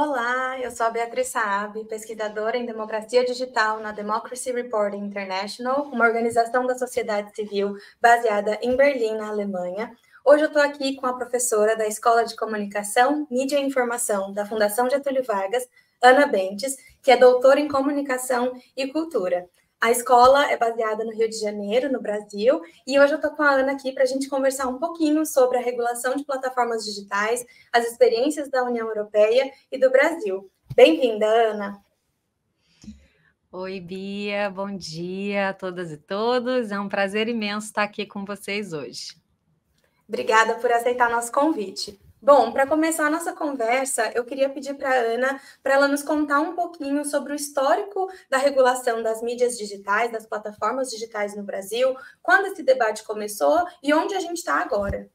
Olá, eu sou a Beatriz Saab, pesquisadora em democracia digital na Democracy Reporting International, uma organização da sociedade civil baseada em Berlim, na Alemanha. Hoje eu estou aqui com a professora da Escola de Comunicação, Mídia e Informação da Fundação Getúlio Vargas, Ana Bentes, que é doutora em Comunicação e Cultura. A escola é baseada no Rio de Janeiro, no Brasil, e hoje eu estou com a Ana aqui para a gente conversar um pouquinho sobre a regulação de plataformas digitais, as experiências da União Europeia e do Brasil. Bem-vinda, Ana! Oi, Bia, bom dia a todas e todos. É um prazer imenso estar aqui com vocês hoje. Obrigada por aceitar nosso convite. Bom, para começar a nossa conversa, eu queria pedir para a Ana para ela nos contar um pouquinho sobre o histórico da regulação das mídias digitais, das plataformas digitais no Brasil, quando esse debate começou e onde a gente está agora.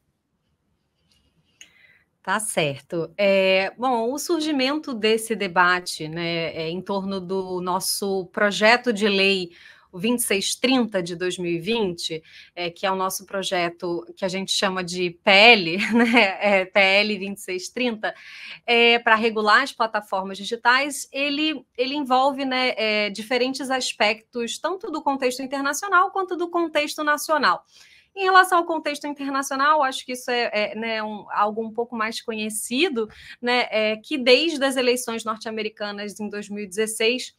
Tá certo. É, bom, o surgimento desse debate né, é, em torno do nosso projeto de lei o 2630 de 2020, é, que é o nosso projeto que a gente chama de PL, né? é, PL 2630, é, para regular as plataformas digitais, ele, ele envolve né, é, diferentes aspectos, tanto do contexto internacional quanto do contexto nacional. Em relação ao contexto internacional, acho que isso é, é né, um, algo um pouco mais conhecido, né, é, que desde as eleições norte-americanas em 2016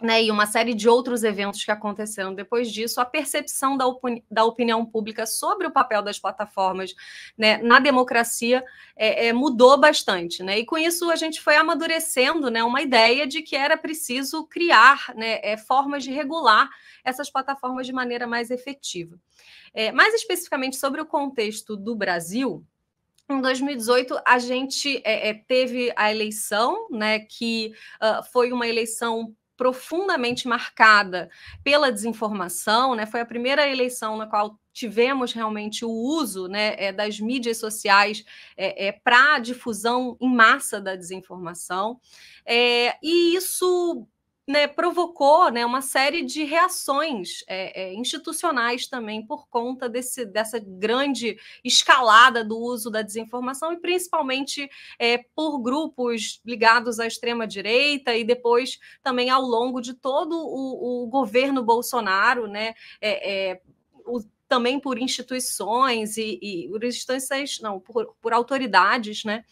né, e uma série de outros eventos que aconteceram depois disso, a percepção da, opini da opinião pública sobre o papel das plataformas né, na democracia é, é, mudou bastante. Né? E com isso a gente foi amadurecendo né, uma ideia de que era preciso criar né, é, formas de regular essas plataformas de maneira mais efetiva. É, mais especificamente sobre o contexto do Brasil, em 2018, a gente é, é, teve a eleição, né, que uh, foi uma eleição profundamente marcada pela desinformação, né? Foi a primeira eleição na qual tivemos realmente o uso né, eh, das mídias sociais é, eh, é, eh, para a difusão em massa da desinformação. É, e isso né, provocou né, uma série de reações é, é, institucionais também por conta desse, dessa grande escalada do uso da desinformação e principalmente é, por grupos ligados à extrema-direita e depois também ao longo de todo o, o governo Bolsonaro, né, o, também por instituições e, e por instituições, não, por, por autoridades, né?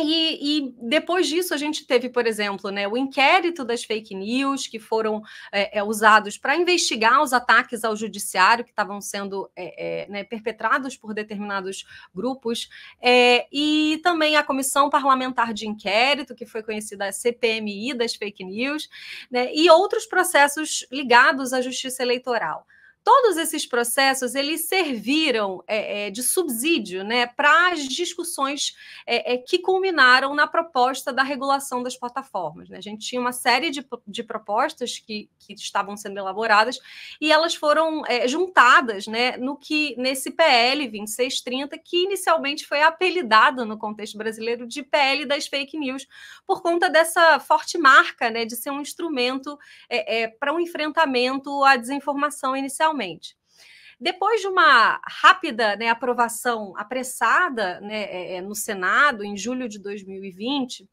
E, e, depois disso a gente teve, por exemplo, né, o inquérito das fake news que foram é, é, usados para investigar os ataques ao judiciário que estavam sendo é, é né, perpetrados por determinados grupos, é, e também a comissão parlamentar de inquérito que foi conhecida a CPMI das fake news, né, e outros processos ligados à justiça eleitoral todos esses processos eles serviram é, é, de subsídio né, para as discussões é, é, que culminaram na proposta da regulação das plataformas. Né? A gente tinha uma série de, de propostas que, que estavam sendo elaboradas e elas foram é, juntadas né, no que nesse PL 2630, que inicialmente foi apelidado no contexto brasileiro de PL das fake news, por conta dessa forte marca né, de ser um instrumento é, para um enfrentamento à desinformação inicialmente realmente. Depois de uma rápida né, aprovação apressada né, é, é, no Senado, em julho de 2020,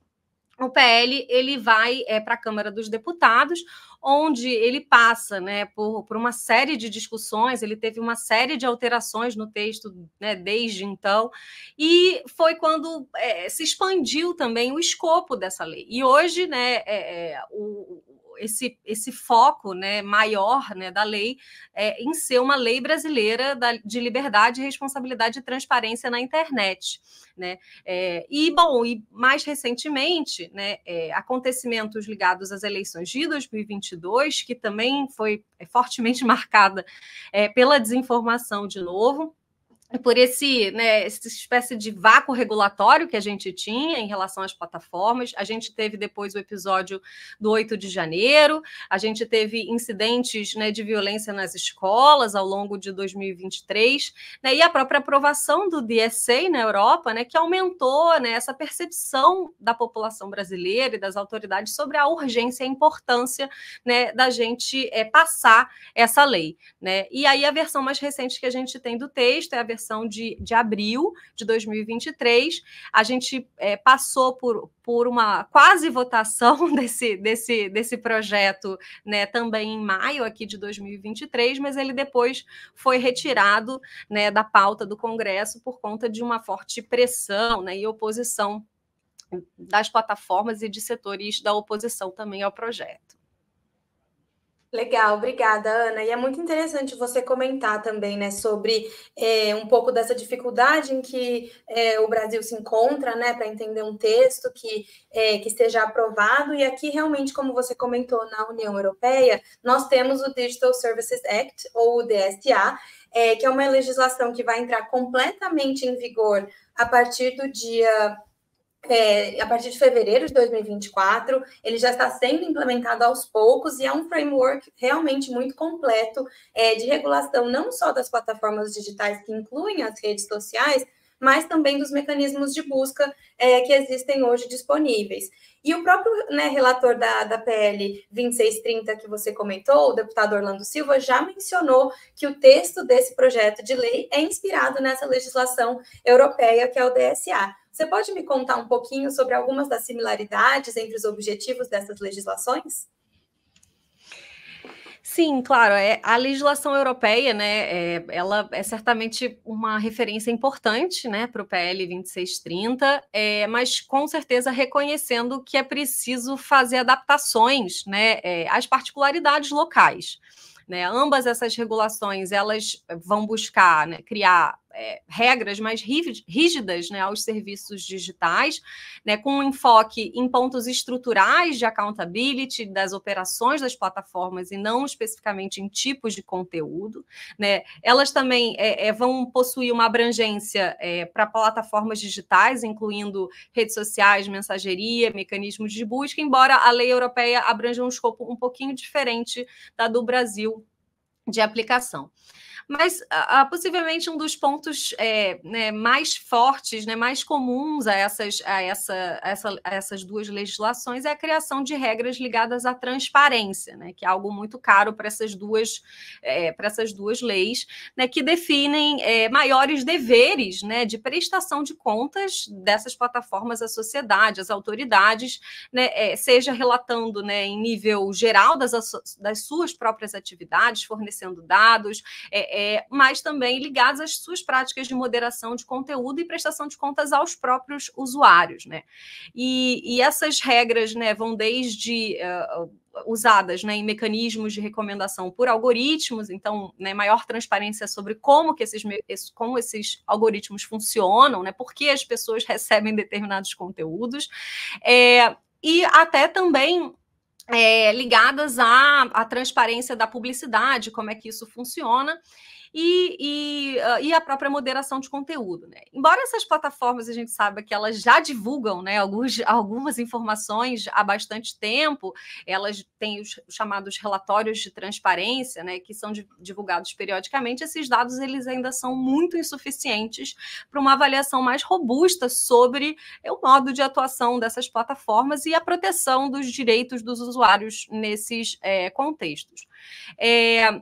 o PL ele vai é, para a Câmara dos Deputados, onde ele passa né, por, por uma série de discussões, ele teve uma série de alterações no texto né, desde então, e foi quando é, se expandiu também o escopo dessa lei. E hoje né, é, é o, esse, esse foco né, maior né, da lei é, em ser uma lei brasileira da, de liberdade, responsabilidade e transparência na internet. Né? É, e, bom, e mais recentemente, né, é, acontecimentos ligados às eleições de 2022, que também foi é, fortemente marcada é, pela desinformação de novo, é por esse, né, essa espécie de vácuo regulatório que a gente tinha em relação às plataformas. A gente teve depois o episódio do 8 de janeiro, a gente teve incidentes né, de violência nas escolas ao longo de 2023, né, e a própria aprovação do DSA na Europa, né, que aumentou né, essa percepção da população brasileira e das autoridades sobre a urgência e a importância né, da gente é, passar essa lei. Né? E aí a versão mais recente que a gente tem do texto é a versão eleição de, de abril de 2023. A gente é, passou por, por uma quase votação desse, desse, desse projeto né, também em maio aqui de 2023, mas ele depois foi retirado né, da pauta do Congresso por conta de uma forte pressão né, e oposição das plataformas e de setores da oposição também ao projeto. Legal, obrigada, Ana. E é muito interessante você comentar também, né, sobre é, um pouco dessa dificuldade em que é, o Brasil se encontra, né, para entender um texto que, é, que esteja aprovado. E aqui, realmente, como você comentou, na União Europeia, nós temos o Digital Services Act, ou o DSA, é, que é uma legislação que vai entrar completamente em vigor a partir do dia é, a partir de fevereiro de 2024, ele já está sendo implementado aos poucos e é um framework realmente muito completo é, de regulação, não só das plataformas digitais que incluem as redes sociais, mas também dos mecanismos de busca é, que existem hoje disponíveis. E o próprio né, relator da, da PL 2630 que você comentou, o deputado Orlando Silva, já mencionou que o texto desse projeto de lei é inspirado nessa legislação europeia que é o DSA. Você pode me contar um pouquinho sobre algumas das similaridades entre os objetivos dessas legislações? Sim, claro. É, a legislação europeia, né, é, ela é certamente uma referência importante, né, para o PL 2630, é, mas com certeza reconhecendo que é preciso fazer adaptações, né, é, às particularidades locais. Né, ambas essas regulações elas vão buscar né, criar é, regras mais rígidas né, aos serviços digitais, né, com um enfoque em pontos estruturais de accountability das operações das plataformas e não especificamente em tipos de conteúdo. Né. Elas também é, é, vão possuir uma abrangência é, para plataformas digitais, incluindo redes sociais, mensageria, mecanismos de busca, embora a lei europeia abranja um escopo um pouquinho diferente da do Brasil de aplicação. Mas ah, ah, possivelmente um dos pontos é, né, mais fortes, né, mais comuns a essas, a, essa, a essa, a essas duas legislações é a criação de regras ligadas à transparência, né, que é algo muito caro para essas duas é, para essas duas leis, né, que definem é, maiores deveres né, de prestação de contas dessas plataformas à sociedade, às autoridades, né, é, seja relatando em nível geral das, das suas próprias atividades, fornecendo fornecendo dados, é, é, mas também ligados às suas práticas de moderação de conteúdo e prestação de contas aos próprios usuários. Né? E, e essas regras né, vão desde. Uh, usadas né, em mecanismos de recomendação por algoritmos, então né, maior transparência sobre como que esses, como esses algoritmos funcionam, né, por que as pessoas recebem determinados conteúdos, é, e até também é, ligadas à, à transparência da publicidade, como é que isso funciona e, e, ah, e a própria moderação de conteúdo. Né? Embora essas plataformas a gente saiba que elas já divulgam né, alguns, algumas informações há bastante tempo, elas têm os chamados relatórios de transparência, né, que são divulgados periodicamente, esses dados eles ainda são muito insuficientes para uma avaliação mais robusta sobre eh, o modo de atuação dessas plataformas e a proteção dos direitos dos usuários nesses é, contextos. É,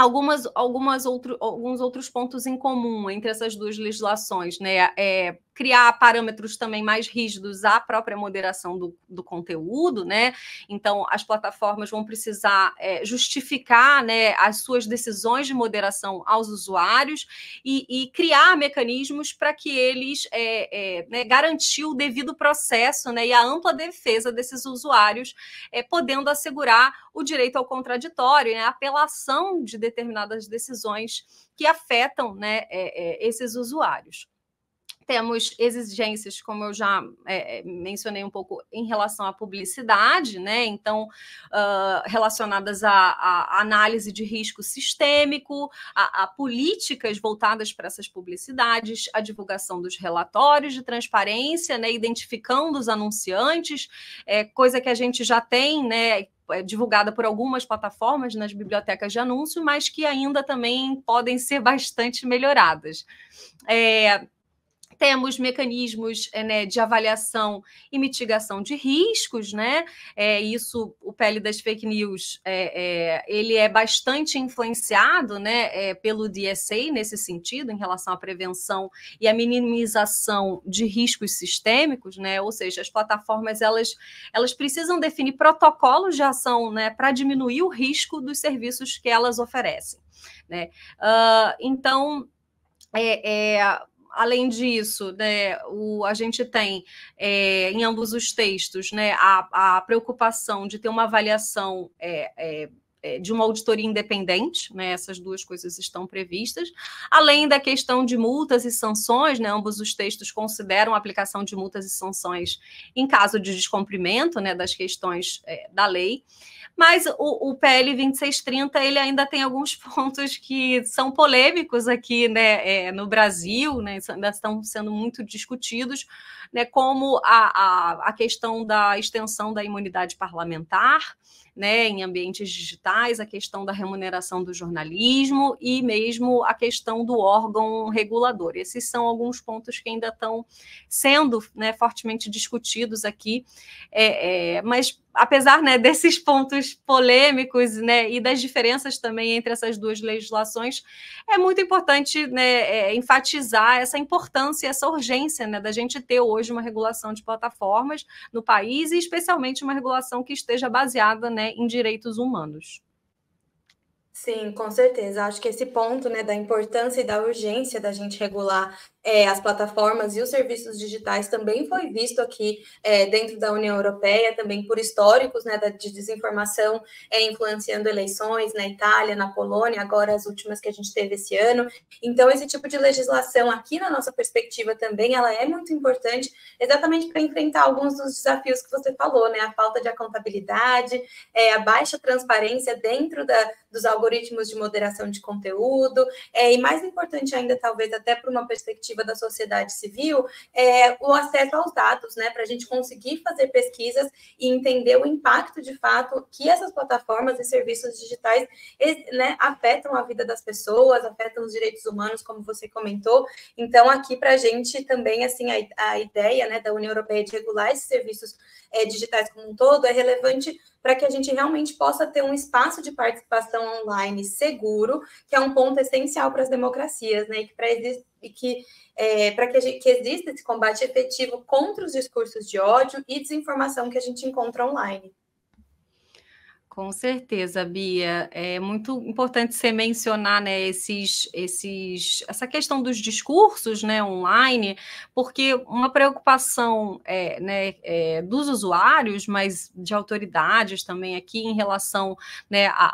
algumas, algumas outro, alguns outros pontos em comum entre essas duas legislações, né? É, criar parâmetros também mais rígidos à própria moderação do, do conteúdo, né? Então, as plataformas vão precisar é, justificar né, as suas decisões de moderação aos usuários e, e criar mecanismos para que eles é, é né, garantir o devido processo né, e a ampla defesa desses usuários, é, podendo assegurar o direito ao contraditório, né, a apelação de determinadas decisões que afetam né, é, é, esses usuários temos exigências, como eu já é, é, mencionei um pouco, em relação à publicidade, né? Então, uh, relacionadas à, análise de risco sistêmico, a, a políticas voltadas para essas publicidades, a divulgação dos relatórios de transparência, né? Identificando os anunciantes, é, coisa que a gente já tem, né? É divulgada por algumas plataformas nas bibliotecas de anúncio, mas que ainda também podem ser bastante melhoradas. É, temos mecanismos eh, né, de avaliação e mitigação de riscos, né? É, isso, o PL das fake news, é, é, ele é bastante influenciado né, é, pelo DSA nesse sentido, em relação à prevenção e à minimização de riscos sistêmicos, né? Ou seja, as plataformas elas, elas precisam definir protocolos de ação né, para diminuir o risco dos serviços que elas oferecem. Né? Uh, então, é, é, além disso, né, o, a gente tem é, em ambos os textos né, a, a, preocupação de ter uma avaliação é, é é, de uma auditoria independente, né, essas duas coisas estão previstas, além da questão de multas e sanções, né, ambos os textos consideram a aplicação de multas e sanções em caso de descumprimento né, das questões é, da lei, mas o, o, PL 2630 ele ainda tem alguns pontos que são polêmicos aqui né, é, no Brasil, né, ainda estão sendo muito discutidos, né, como a, a, a questão da extensão da imunidade parlamentar. Né, em ambientes digitais, a questão da remuneração do jornalismo e mesmo a questão do órgão regulador. Esses são alguns pontos que ainda estão sendo né, fortemente discutidos aqui, é, é, mas apesar né, desses pontos polêmicos né, e das diferenças também entre essas duas legislações, é muito importante né, é, enfatizar essa importância, essa urgência né, da gente ter hoje de uma regulação de plataformas no país e especialmente uma regulação que esteja baseada né, em direitos humanos. Sim, com certeza. Acho que esse ponto né, da importância e da urgência da gente regular é, as plataformas e os serviços digitais também foi visto aqui é, dentro da União Europeia, também por históricos né, de desinformação é, influenciando eleições na Itália, na Polônia, agora as últimas que a gente teve esse ano. Então, esse tipo de legislação aqui na nossa perspectiva também, ela é muito importante exatamente para enfrentar alguns dos desafios que você falou, né? A falta de é a baixa transparência dentro da, dos algoritmos de moderação de conteúdo, é, e mais importante ainda, talvez, até para uma perspectiva da sociedade civil, é, o acesso aos dados, né, para a gente conseguir fazer pesquisas e entender o impacto de fato que essas plataformas e serviços digitais né, afetam a vida das pessoas, afetam os direitos humanos, como você comentou. Então, aqui para a gente também, assim, a, a ideia né, da União Europeia de regular esses serviços é, digitais como um todo é relevante para que a gente realmente possa ter um espaço de participação online seguro, que é um ponto essencial para as democracias, né? E que para e que é, para que, que, exista esse combate efetivo contra os discursos de ódio e desinformação que a gente encontra online. Com certeza, Bia. É muito importante você mencionar né, esses, esses, essa questão dos discursos né, online, porque uma preocupação é, né, é, dos usuários, mas de autoridades também aqui em relação né, a,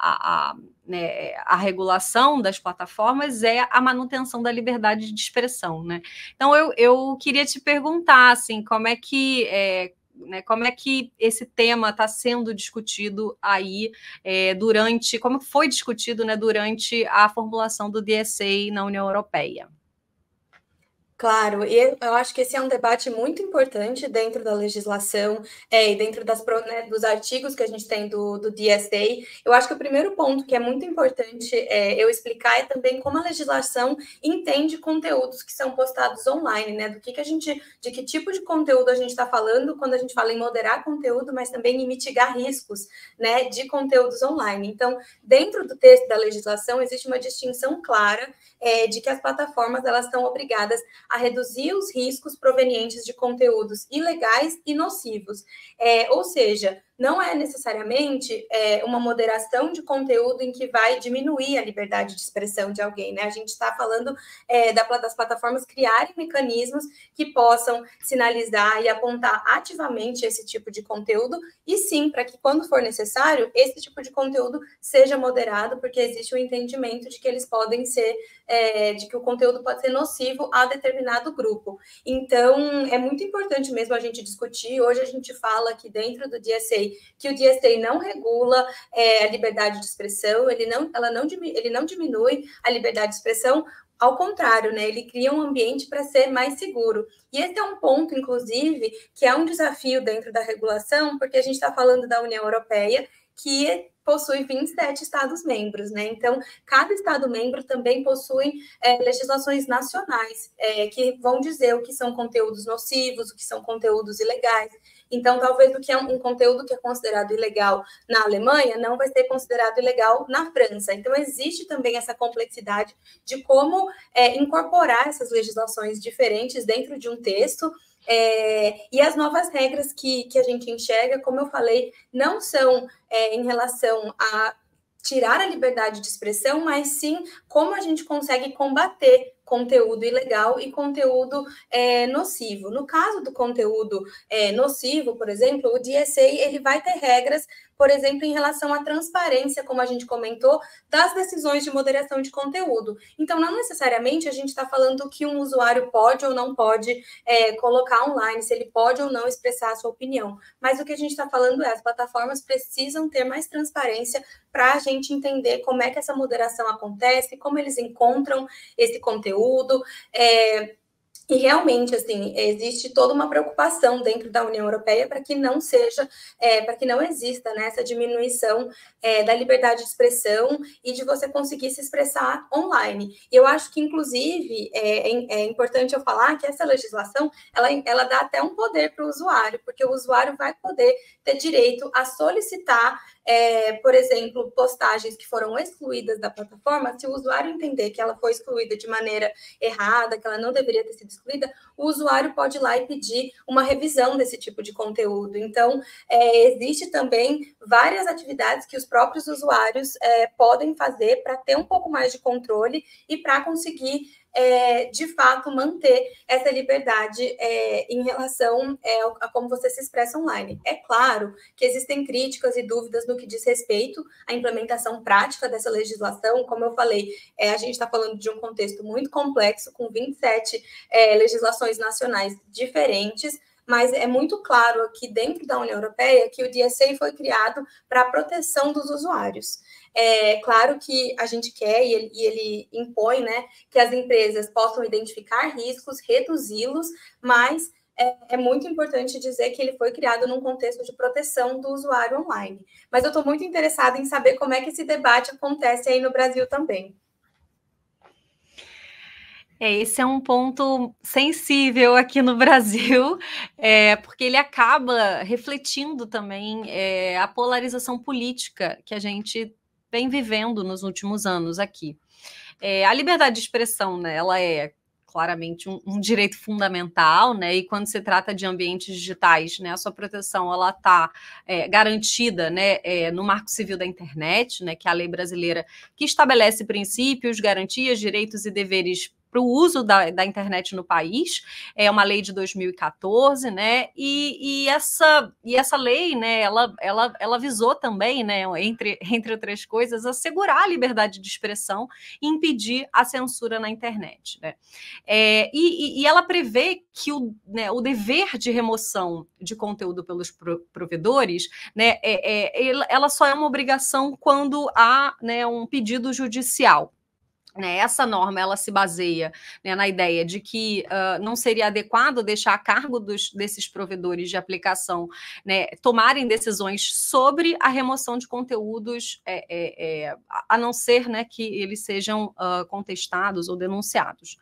a né, a regulação das plataformas é a manutenção da liberdade de expressão, né? Então eu, eu queria te perguntar assim, como é que é, né, como é que esse tema está sendo discutido aí é, durante, como foi discutido né, durante a formulação do DSA na União Europeia? Claro, e eu acho que esse é um debate muito importante dentro da legislação é, e dentro das, né, dos artigos que a gente tem do, do DSA. Eu acho que o primeiro ponto que é muito importante é, eu explicar é também como a legislação entende conteúdos que são postados online, né? Do que, que a gente, de que tipo de conteúdo a gente está falando quando a gente fala em moderar conteúdo, mas também em mitigar riscos né, de conteúdos online. Então, dentro do texto da legislação existe uma distinção clara é, de que as plataformas elas estão obrigadas a reduzir os riscos provenientes de conteúdos ilegais e nocivos. É, ou seja, não é necessariamente é, uma moderação de conteúdo em que vai diminuir a liberdade de expressão de alguém, né? A gente está falando é, da, das plataformas criarem mecanismos que possam sinalizar e apontar ativamente esse tipo de conteúdo, e sim, para que quando for necessário, esse tipo de conteúdo seja moderado, porque existe o um entendimento de que eles podem ser, é, de que o conteúdo pode ser nocivo a determinado grupo. Então, é muito importante mesmo a gente discutir. Hoje a gente fala que dentro do DSA que o DST não regula é, a liberdade de expressão, ele não, ela não, ele não diminui a liberdade de expressão, ao contrário, né? Ele cria um ambiente para ser mais seguro. E esse é um ponto, inclusive, que é um desafio dentro da regulação, porque a gente está falando da União Europeia, que possui 27 Estados membros, né? Então, cada Estado membro também possui é, legislações nacionais é, que vão dizer o que são conteúdos nocivos, o que são conteúdos ilegais. Então, talvez o que é um conteúdo que é considerado ilegal na Alemanha não vai ser considerado ilegal na França. Então, existe também essa complexidade de como é, incorporar essas legislações diferentes dentro de um texto. É, e as novas regras que, que a gente enxerga, como eu falei, não são é, em relação a tirar a liberdade de expressão, mas sim como a gente consegue combater conteúdo ilegal e conteúdo é, nocivo. No caso do conteúdo é, nocivo, por exemplo, o DSA ele vai ter regras, por exemplo, em relação à transparência, como a gente comentou, das decisões de moderação de conteúdo. Então, não necessariamente a gente está falando que um usuário pode ou não pode é, colocar online, se ele pode ou não expressar a sua opinião. Mas o que a gente está falando é as plataformas precisam ter mais transparência para a gente entender como é que essa moderação acontece, como eles encontram esse conteúdo conteúdo. É, e realmente, assim, existe toda uma preocupação dentro da União Europeia para que não seja, é, para que não exista né, essa diminuição é, da liberdade de expressão e de você conseguir se expressar online. E eu acho que, inclusive, é, é, é importante eu falar que essa legislação, ela, ela dá até um poder para o usuário, porque o usuário vai poder ter direito a solicitar é, por exemplo, postagens que foram excluídas da plataforma, se o usuário entender que ela foi excluída de maneira errada, que ela não deveria ter sido excluída, o usuário pode ir lá e pedir uma revisão desse tipo de conteúdo. Então, é, existe também várias atividades que os próprios usuários é, podem fazer para ter um pouco mais de controle e para conseguir é, de fato, manter essa liberdade é, em relação é, a como você se expressa online. É claro que existem críticas e dúvidas no que diz respeito à implementação prática dessa legislação. Como eu falei, é, a gente está falando de um contexto muito complexo, com 27 é, legislações nacionais diferentes mas é muito claro aqui dentro da União Europeia que o DSA foi criado para a proteção dos usuários. É claro que a gente quer e ele, e ele impõe né, que as empresas possam identificar riscos, reduzi-los, mas é, é muito importante dizer que ele foi criado num contexto de proteção do usuário online. Mas eu estou muito interessada em saber como é que esse debate acontece aí no Brasil também. É, esse é um ponto sensível aqui no Brasil, é, porque ele acaba refletindo também é, a polarização política que a gente vem vivendo nos últimos anos aqui. É, a liberdade de expressão, né, ela é claramente um, um, direito fundamental, né? E quando se trata de ambientes digitais, né, a sua proteção ela está é, garantida, né, é, no Marco Civil da Internet, né, que é a lei brasileira que estabelece princípios, garantias, direitos e deveres para o uso da, da, internet no país, é uma lei de 2014, né? E, e essa, e essa lei, né, ela, ela, ela visou também, né, entre, entre outras coisas, assegurar a liberdade de expressão e impedir a censura na internet, né? É, e, e, ela prevê que o, né, o dever de remoção de conteúdo pelos provedores, né, é, é, ela só é uma obrigação quando há né, um pedido judicial. Né, essa norma ela se baseia né, na ideia de que uh, não seria adequado deixar a cargo dos, desses provedores de aplicação né, tomarem decisões sobre a remoção de conteúdos, é, é, é, a não ser né, que eles sejam uh, contestados ou denunciados.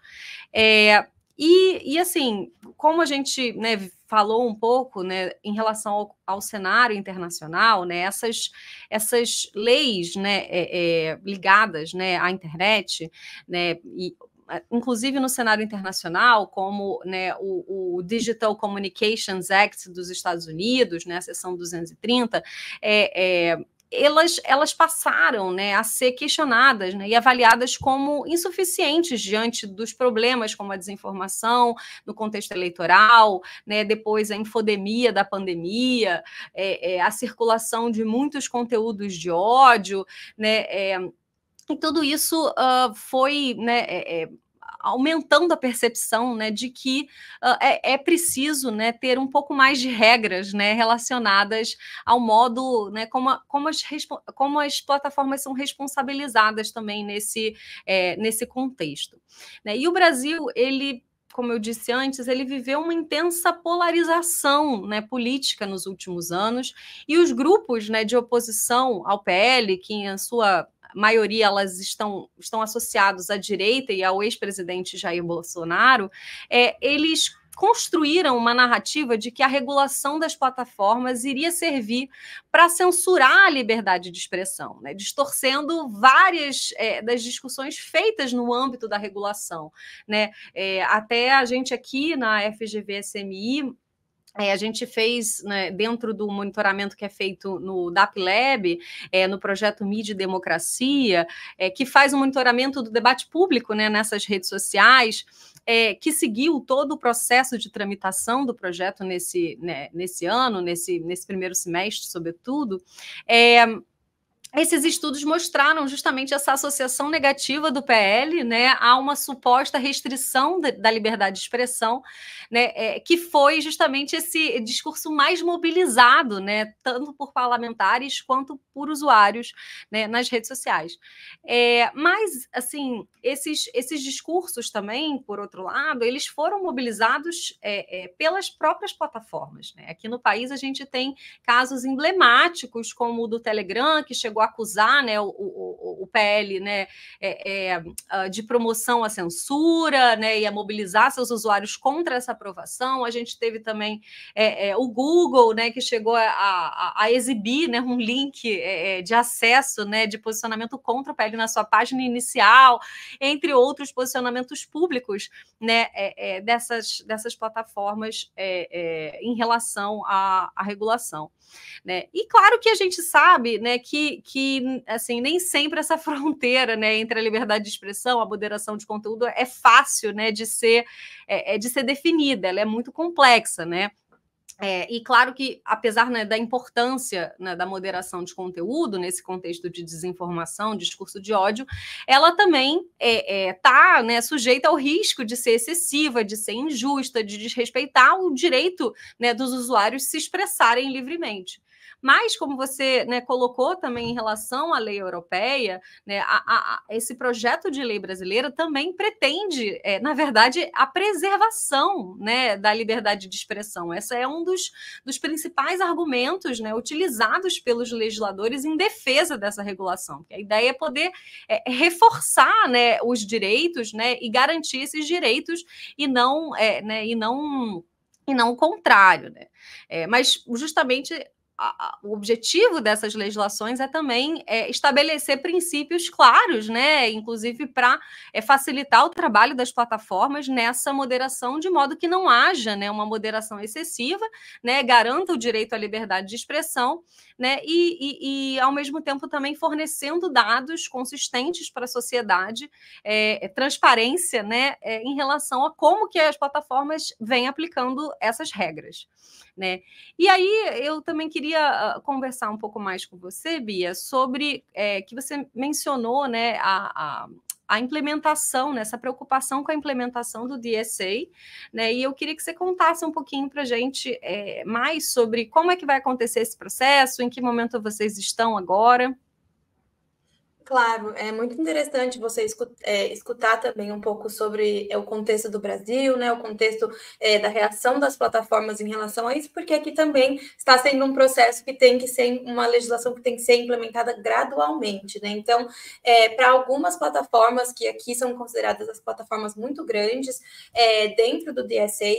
É, e, e, assim, como a gente né, falou um pouco né, em relação ao, ao cenário internacional, né, essas, essas leis né, é, é, ligadas né, à internet, né, e é, inclusive no cenário internacional, como né, o, o, Digital Communications Act dos Estados Unidos, né, a seção 230, é, é, elas, elas passaram né, a ser questionadas né, e avaliadas como insuficientes diante dos problemas como a desinformação no contexto eleitoral, né, depois a infodemia da pandemia, é, é, a circulação de muitos conteúdos de ódio, né, é, e tudo isso uh, foi né, é, é aumentando a percepção né, de que uh, é, é, preciso né, ter um pouco mais de regras né, relacionadas ao modo né, como, a, como, as como as plataformas são responsabilizadas também nesse, é, nesse contexto. Né? E o Brasil, ele como eu disse antes, ele viveu uma intensa polarização né, política nos últimos anos, e os grupos né, de oposição ao PL, que em sua maioria elas estão, estão associados à direita e ao ex-presidente Jair Bolsonaro, é, eles construíram uma narrativa de que a regulação das plataformas iria servir para censurar a liberdade de expressão, né? distorcendo várias é, das discussões feitas no âmbito da regulação. Né? É, até a gente aqui na FGV-SMI é, a gente fez, né, dentro do monitoramento que é feito no DAP Lab, é, no projeto Mídia e Democracia, é, que faz o um monitoramento do debate público né, nessas redes sociais, é, que seguiu todo o processo de tramitação do projeto nesse, né, nesse ano, nesse, nesse primeiro semestre, sobretudo. É, esses estudos mostraram justamente essa associação negativa do PL né, a uma suposta restrição de, da liberdade de expressão, né, é, que foi justamente esse discurso mais mobilizado, né, tanto por parlamentares quanto por usuários né, nas redes sociais. É, mas, assim, esses, esses discursos também, por outro lado, eles foram mobilizados é, é pelas próprias plataformas. Né? Aqui no país a gente tem casos emblemáticos, como o do Telegram, que chegou acusar né, o, o, o PL né, é, é, ah, de promoção à censura né, e a mobilizar seus usuários contra essa aprovação. A gente teve também é, é o Google, né, que chegou a, a, a exibir né, um link é, é, de acesso né, de posicionamento contra o PL na sua página inicial, entre outros posicionamentos públicos né, dessas, dessas plataformas em relação à, à regulação. Né? E claro que a gente sabe né, que, que que, assim, nem sempre essa fronteira, né, entre a liberdade de expressão, a moderação de conteúdo é fácil, né, de ser, é, é, de ser definida, ela é muito complexa, né? É, e claro que, apesar né, da importância né, da moderação de conteúdo nesse contexto de desinformação, discurso de ódio, ela também está é, é, tá, né, sujeita ao risco de ser excessiva, de ser injusta, de desrespeitar o direito né, dos usuários se expressarem livremente. Mas, como você né, colocou também em relação à lei europeia, né, a, a, esse projeto de lei brasileira também pretende, é, na verdade, a preservação né, da liberdade de expressão. Esse é um dos, dos principais argumentos né, utilizados pelos legisladores em defesa dessa regulação. Porque a ideia é poder é, reforçar né, os direitos né, e garantir esses direitos e não. É, e não e não o contrário, né? É, mas justamente a, o objetivo dessas legislações é também é, estabelecer princípios claros, né? Inclusive para é, facilitar o trabalho das plataformas nessa moderação, de modo que não haja né, uma moderação excessiva, né? Garanta o direito à liberdade de expressão, né? E, e, e ao mesmo tempo também fornecendo dados consistentes para a sociedade, é, é, transparência, né? É, em relação a como que as plataformas vêm aplicando essas regras, né? E aí eu também queria queria ah, conversar um pouco mais com você, Bia, sobre é, que você mencionou né, a, a a implementação, né, essa preocupação com a implementação do DSA, né, e eu queria que você contasse um pouquinho para a gente é, mais sobre como é que vai acontecer esse processo, em que momento vocês estão agora. Claro, é muito interessante você escutar, é, escutar também um pouco sobre é, o contexto do Brasil, né, o contexto é, da reação das plataformas em relação a isso, porque aqui também está sendo um processo que tem que ser uma legislação que tem que ser implementada gradualmente, né? Então, é, para algumas plataformas que aqui são consideradas as plataformas muito grandes é, dentro do DSA,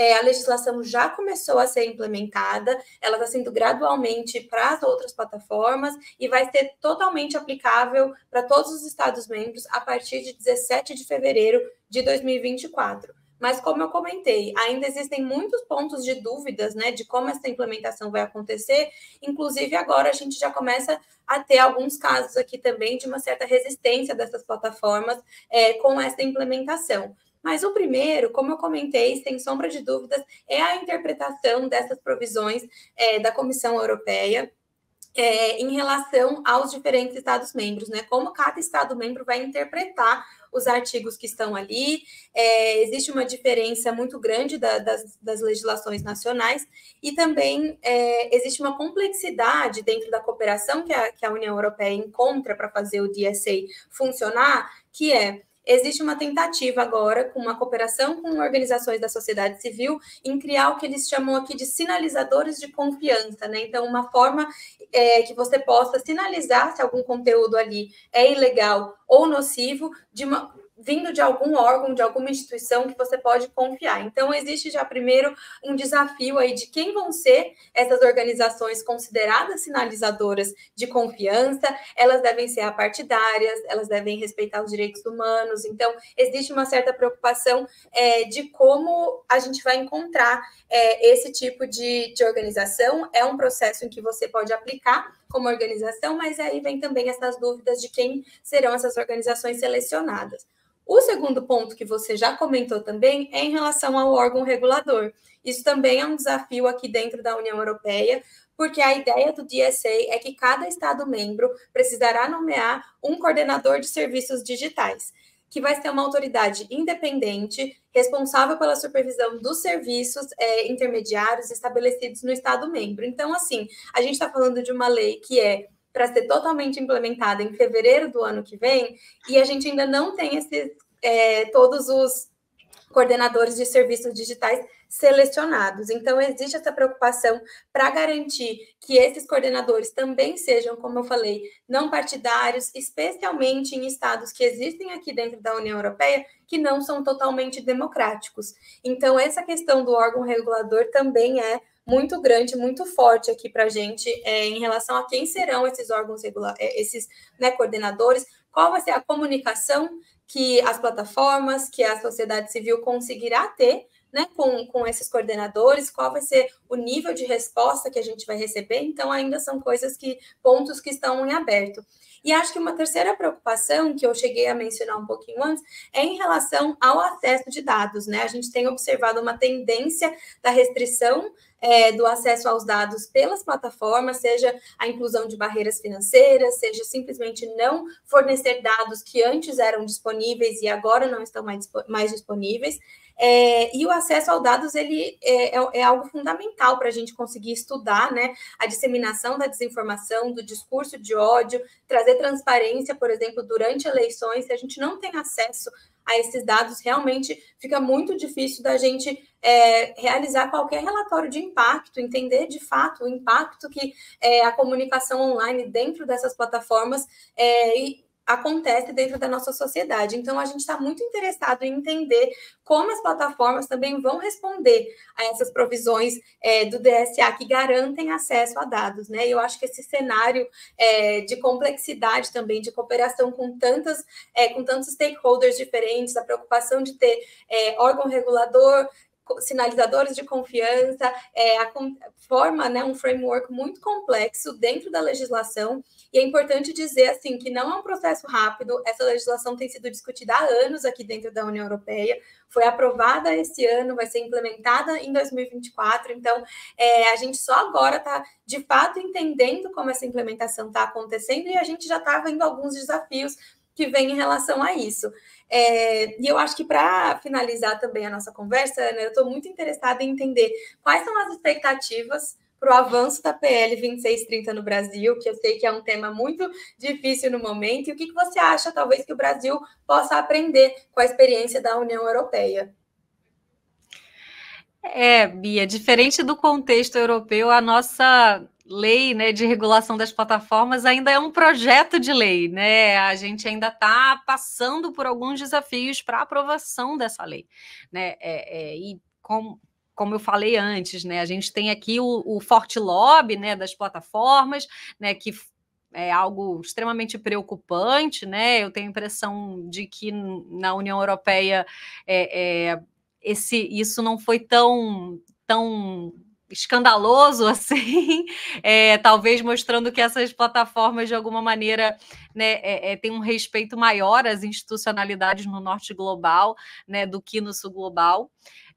é, a legislação já começou a ser implementada, ela está sendo gradualmente para as outras plataformas e vai ser totalmente aplicável para todos os Estados-membros a partir de 17 de fevereiro de 2024. Mas, como eu comentei, ainda existem muitos pontos de dúvidas né, de como essa implementação vai acontecer. Inclusive, agora a gente já começa a ter alguns casos aqui também de uma certa resistência dessas plataformas é, com essa implementação. Mas o primeiro, como eu comentei, sem sombra de dúvidas, é a interpretação dessas provisões é, da Comissão Europeia é, em relação aos diferentes Estados-membros, né? Como cada Estado-membro vai interpretar os artigos que estão ali. É, existe uma diferença muito grande da, das, das, legislações nacionais e também é, existe uma complexidade dentro da cooperação que a, que a União Europeia encontra para fazer o DSA funcionar, que é existe uma tentativa agora, com uma cooperação com organizações da sociedade civil, em criar o que eles chamam aqui de sinalizadores de confiança, né? Então, uma forma é, que você possa sinalizar se algum conteúdo ali é ilegal ou nocivo, de uma, vindo de algum órgão, de alguma instituição que você pode confiar. Então, existe já primeiro um desafio aí de quem vão ser essas organizações consideradas sinalizadoras de confiança, elas devem ser apartidárias, elas devem respeitar os direitos humanos, então existe uma certa preocupação é, de como a gente vai encontrar é, esse tipo de, de organização, é um processo em que você pode aplicar como organização, mas aí vem também essas dúvidas de quem serão essas organizações selecionadas. O segundo ponto que você já comentou também é em relação ao órgão regulador. Isso também é um desafio aqui dentro da União Europeia, porque a ideia do DSA é que cada Estado membro precisará nomear um coordenador de serviços digitais, que vai ser uma autoridade independente, responsável pela supervisão dos serviços é, intermediários estabelecidos no Estado membro. Então, assim, a gente está falando de uma lei que é para ser totalmente implementada em fevereiro do ano que vem, e a gente ainda não tem esses, é, todos os coordenadores de serviços digitais selecionados. Então, existe essa preocupação para garantir que esses coordenadores também sejam, como eu falei, não partidários, especialmente em estados que existem aqui dentro da União Europeia, que não são totalmente democráticos. Então, essa questão do órgão regulador também é muito grande, muito forte aqui para a gente é, em relação a quem serão esses órgãos regulares, é, esses né, coordenadores, qual vai ser a comunicação que as plataformas, que a sociedade civil conseguirá ter né, com, com esses coordenadores, qual vai ser o nível de resposta que a gente vai receber. Então, ainda são coisas que, pontos que estão em aberto. E acho que uma terceira preocupação que eu cheguei a mencionar um pouquinho antes é em relação ao acesso de dados, né? A gente tem observado uma tendência da restrição é, do acesso aos dados pelas plataformas, seja a inclusão de barreiras financeiras, seja simplesmente não fornecer dados que antes eram disponíveis e agora não estão mais, mais disponíveis. É, e o acesso aos dados ele é, é, é algo fundamental para a gente conseguir estudar né, a disseminação da desinformação, do discurso de ódio, trazer transparência, por exemplo, durante eleições, se a gente não tem acesso a esses dados, realmente fica muito difícil da gente é, realizar qualquer relatório de impacto, entender de fato o impacto que é, a comunicação online dentro dessas plataformas é, e acontece dentro da nossa sociedade. Então, a gente está muito interessado em entender como as plataformas também vão responder a essas provisões é, do DSA que garantem acesso a dados. Né? E eu acho que esse cenário é, de complexidade também, de cooperação com, tantas, é, com tantos stakeholders diferentes, a preocupação de ter é, órgão regulador, sinalizadores de confiança, é, a, forma né, um framework muito complexo dentro da legislação e é importante dizer assim que não é um processo rápido, essa legislação tem sido discutida há anos aqui dentro da União Europeia, foi aprovada esse ano, vai ser implementada em 2024, então é, a gente só agora está de fato entendendo como essa implementação está acontecendo e a gente já está vendo alguns desafios que vêm em relação a isso. É, e eu acho que para finalizar também a nossa conversa, Ana, eu estou muito interessada em entender quais são as expectativas para o avanço da PL 2630 no Brasil, que eu sei que é um tema muito difícil no momento. E o que, que você acha, talvez, que o Brasil possa aprender com a experiência da União Europeia? É, Bia, diferente do contexto europeu, a nossa lei né, de regulação das plataformas ainda é um projeto de lei, né? A gente ainda está passando por alguns desafios para aprovação dessa lei, né? É, é, e como, como eu falei antes, né? A gente tem aqui o, o forte lobby né, das plataformas, né? Que é algo extremamente preocupante, né? Eu tenho a impressão de que na União Europeia é, é, esse, isso não foi tão, tão escandaloso assim, é, talvez mostrando que essas plataformas de alguma maneira né, é, é, têm um respeito maior às institucionalidades no norte global né, do que no sul global.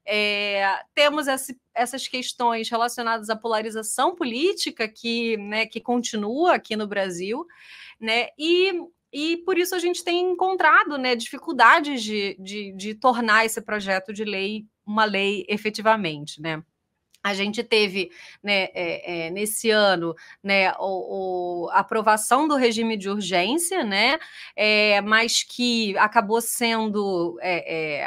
É, temos esse, essas questões relacionadas à polarização política que, né, que continua aqui no Brasil, né? E e por isso a gente tem encontrado né, dificuldades de, de, de tornar esse projeto de lei uma lei efetivamente, né? A gente teve né, é, é, nesse ano né, o, o, a aprovação do regime de urgência, né, é, mas que acabou sendo,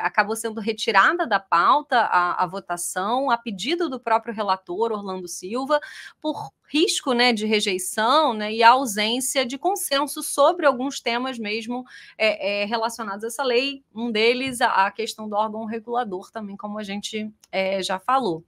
acabou sendo retirada da pauta a, a, votação, a pedido do próprio relator, Orlando Silva, por risco né, de rejeição né, e a ausência de consenso sobre alguns temas mesmo é, é, relacionados a essa lei, um deles a, a, questão do órgão regulador também, como a gente é, já falou.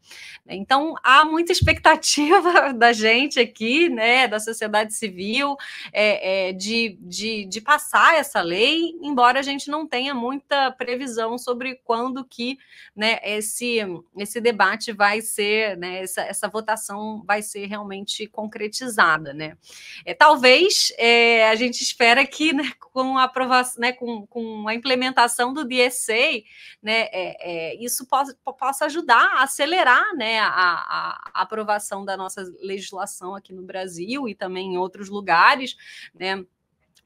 Então, há muita expectativa da gente aqui, né, da sociedade civil, é, é, de, de, de passar essa lei, embora a gente não tenha muita previsão sobre quando que né, esse, esse debate vai ser, né, essa, essa votação vai ser realmente realmente concretizada, né? É, talvez é, a gente espera que né, com a aprovação, né, com, com a implementação do DSA, né, é, é, isso possa, possa ajudar a acelerar né, a, a aprovação da nossa legislação aqui no Brasil e também em outros lugares, né?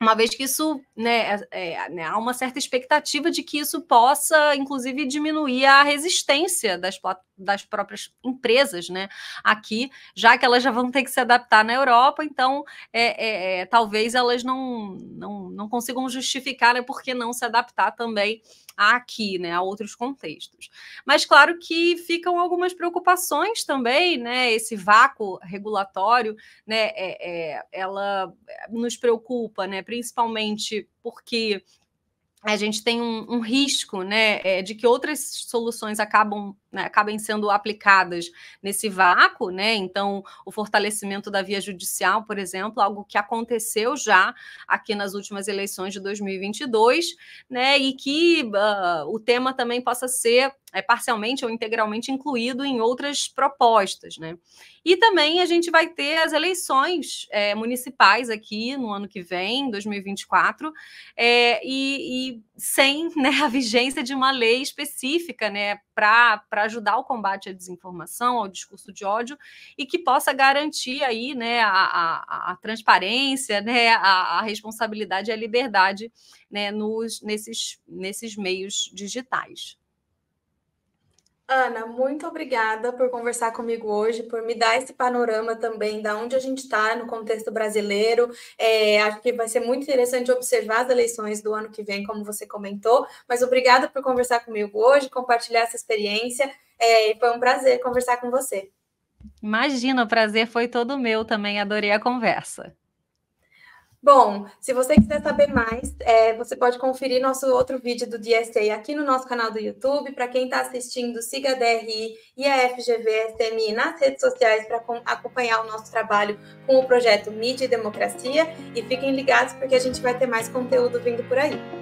uma vez que isso, né, é, é, né, há uma certa expectativa de que isso possa, inclusive, diminuir a resistência das, das próprias empresas, né, aqui, já que elas já vão ter que se adaptar na Europa, então, é, é, é, talvez elas não, não, não consigam justificar, né, por que não se adaptar também aqui, né, a outros contextos. Mas claro que ficam algumas preocupações também, né, esse vácuo regulatório, né, é, ela nos preocupa, né, principalmente porque a gente tem um, um risco né, é, de que outras soluções acabam né, acabem sendo aplicadas nesse vácuo, né? Então, o fortalecimento da via judicial, por exemplo, algo que aconteceu já aqui nas últimas eleições de 2022, né? E que uh, o tema também possa ser é, parcialmente ou integralmente incluído em outras propostas, né? E também a gente vai ter as eleições é, municipais aqui no ano que vem, 2024, é, e, e sem né, a vigência de uma lei específica, né? para ajudar o combate à desinformação, ao discurso de ódio, e que possa garantir aí né, a, a, a transparência, né, a, a, responsabilidade e a liberdade né, nos, nesses, nesses meios digitais. Ana, muito obrigada por conversar comigo hoje, por me dar esse panorama também da onde a gente está no contexto brasileiro. É, acho que vai ser muito interessante observar as eleições do ano que vem, como você comentou. Mas obrigada por conversar comigo hoje, compartilhar essa experiência. É, foi um prazer conversar com você. Imagina, o prazer foi todo meu também. Adorei a conversa. Bom, se você quiser saber mais, é, você pode conferir nosso outro vídeo do DSA aqui no nosso canal do YouTube. Para quem está assistindo, siga a DRI e a FGV SMI nas redes sociais para acompanhar o nosso trabalho com o projeto Mídia e Democracia. E fiquem ligados porque a gente vai ter mais conteúdo vindo por aí.